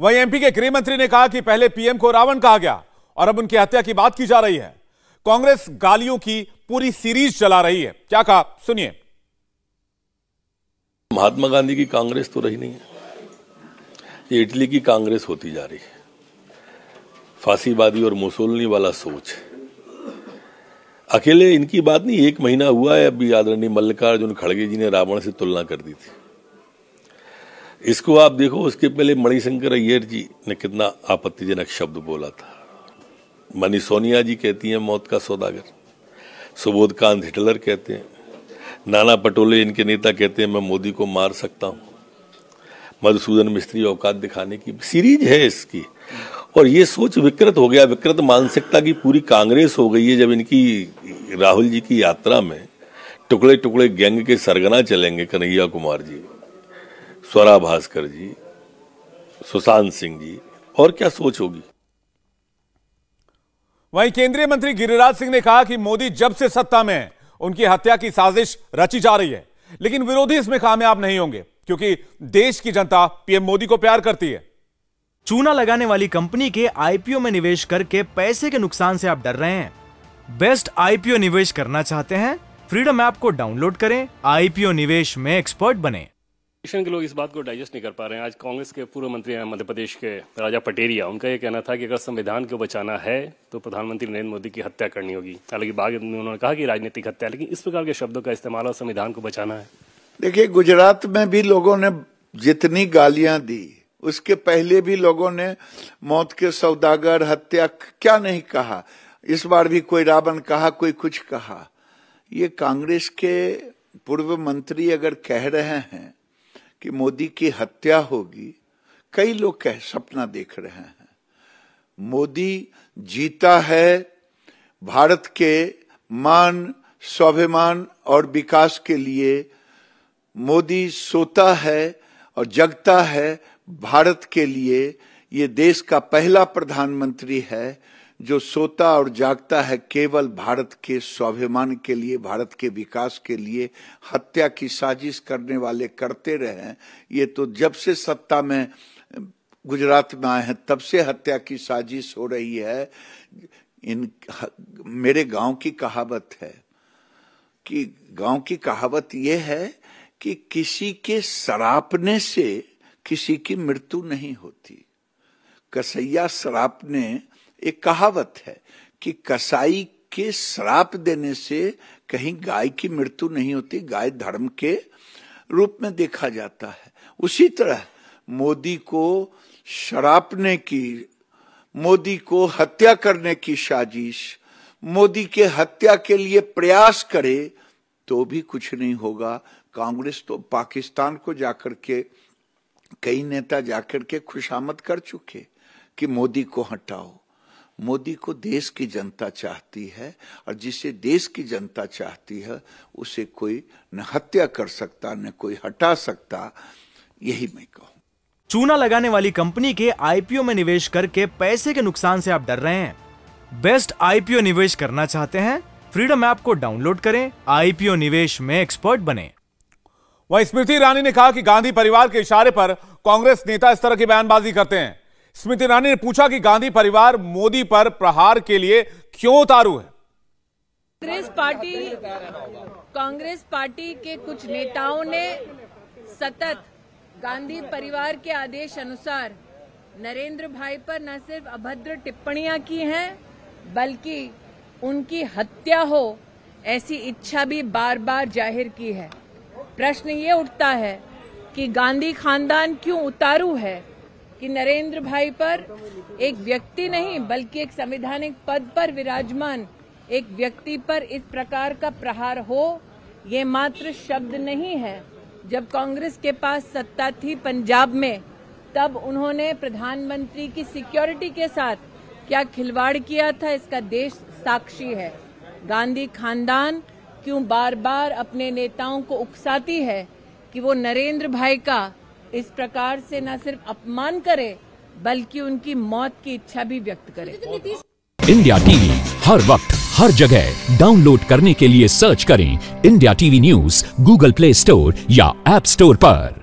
वहीं एमपी के गृह मंत्री ने कहा कि पहले पीएम को रावण कहा गया और अब उनकी हत्या की बात की जा रही है कांग्रेस गालियों की पूरी सीरीज चला रही है क्या कहा सुनिए महात्मा गांधी की कांग्रेस तो रही नहीं है ये इटली की कांग्रेस होती जा रही है फांसीवादी और मुसोलनी वाला सोच अकेले इनकी बात नहीं एक महीना हुआ है अभी आदरणीय मल्लिकार्जुन खड़गे जी ने रावण से तुलना कर दी थी इसको आप देखो उसके पहले मणिशंकर अय्यर जी ने कितना आपत्तिजनक शब्द बोला था मनी सोनिया जी कहती हैं मौत का सौदागर सुबोध कांत हिटलर कहते हैं नाना पटोले इनके नेता कहते हैं मैं मोदी को मार सकता हूँ मधुसूदन मिस्त्री औकात दिखाने की सीरीज है इसकी और ये सोच विकृत हो गया विकृत मानसिकता की पूरी कांग्रेस हो गई है जब इनकी राहुल जी की यात्रा में टुकड़े टुकड़े गैंग के सरगना चलेंगे कन्हैया कुमार जी स्वरा भास्कर जी सुशांत सिंह जी और क्या सोच होगी वहीं केंद्रीय मंत्री गिरिराज सिंह ने कहा कि मोदी जब से सत्ता में है उनकी हत्या की साजिश रची जा रही है लेकिन विरोधी इसमें कामयाब नहीं होंगे क्योंकि देश की जनता पीएम मोदी को प्यार करती है चूना लगाने वाली कंपनी के आईपीओ में निवेश करके पैसे के नुकसान से आप डर रहे हैं बेस्ट आईपीओ निवेश करना चाहते हैं फ्रीडम ऐप को डाउनलोड करें आईपीओ निवेश में एक्सपर्ट बने ऑपोजिशन के लोग इस बात को डाइजेस्ट नहीं कर पा रहे हैं आज कांग्रेस के पूर्व मंत्री हैं मध्य प्रदेश के राजा पटेरिया उनका यह कहना था कि अगर संविधान को बचाना है तो प्रधानमंत्री नरेंद्र मोदी की हत्या करनी होगी हालांकि बाद में उन्होंने कहा कि राजनीतिक हत्या लेकिन इस प्रकार के शब्दों का इस्तेमाल और संविधान को बचाना है देखिए गुजरात में भी लोगों ने जितनी गालियां दी उसके पहले भी लोगों ने मौत के सौदागर हत्या क्या नहीं कहा इस बार भी कोई रावण कहा कोई कुछ कहा ये कांग्रेस के पूर्व मंत्री अगर कह रहे हैं कि मोदी की हत्या होगी कई लोग कह सपना देख रहे हैं मोदी जीता है भारत के मान स्वाभिमान और विकास के लिए मोदी सोता है और जगता है भारत के लिए ये देश का पहला प्रधानमंत्री है जो सोता और जागता है केवल भारत के स्वाभिमान के लिए भारत के विकास के लिए हत्या की साजिश करने वाले करते रहे ये तो जब से सत्ता में गुजरात में आए हैं तब से हत्या की साजिश हो रही है इन मेरे गांव की कहावत है कि गांव की कहावत यह है कि किसी के सरापने से किसी की मृत्यु नहीं होती कसैया सरापने एक कहावत है कि कसाई के श्राप देने से कहीं गाय की मृत्यु नहीं होती गाय धर्म के रूप में देखा जाता है उसी तरह मोदी को शरापने की मोदी को हत्या करने की साजिश मोदी के हत्या के लिए प्रयास करे तो भी कुछ नहीं होगा कांग्रेस तो पाकिस्तान को जाकर के कई नेता जाकर के खुशामद कर चुके कि मोदी को हटाओ मोदी को देश की जनता चाहती है और जिसे देश की जनता चाहती है उसे कोई न हत्या कर सकता न कोई हटा सकता यही मैं कहूँ चूना लगाने वाली कंपनी के आईपीओ में निवेश करके पैसे के नुकसान से आप डर रहे हैं बेस्ट आईपीओ निवेश करना चाहते हैं फ्रीडम ऐप को डाउनलोड करें आईपीओ निवेश में एक्सपर्ट बने वही स्मृति ईरानी ने कहा कि गांधी परिवार के इशारे पर कांग्रेस नेता इस तरह की बयानबाजी करते हैं स्मृति ईरानी ने पूछा कि गांधी परिवार मोदी पर प्रहार के लिए क्यों उतारू है कांग्रेस पार्टी कांग्रेस पार्टी के कुछ नेताओं ने सतत गांधी परिवार के आदेश अनुसार नरेंद्र भाई पर न सिर्फ अभद्र टिप्पणियां की हैं बल्कि उनकी हत्या हो ऐसी इच्छा भी बार बार जाहिर की है प्रश्न ये उठता है कि गांधी खानदान क्यों उतारू है कि नरेंद्र भाई पर एक व्यक्ति नहीं बल्कि एक संवैधानिक पद पर विराजमान एक व्यक्ति पर इस प्रकार का प्रहार हो ये मात्र शब्द नहीं है जब कांग्रेस के पास सत्ता थी पंजाब में तब उन्होंने प्रधानमंत्री की सिक्योरिटी के साथ क्या खिलवाड़ किया था इसका देश साक्षी है गांधी खानदान क्यों बार बार अपने नेताओं को उकसाती है कि वो नरेंद्र भाई का इस प्रकार से न सिर्फ अपमान करे बल्कि उनकी मौत की इच्छा भी व्यक्त करे इंडिया टीवी हर वक्त हर जगह डाउनलोड करने के लिए सर्च करें India TV news Google Play Store या एप स्टोर पर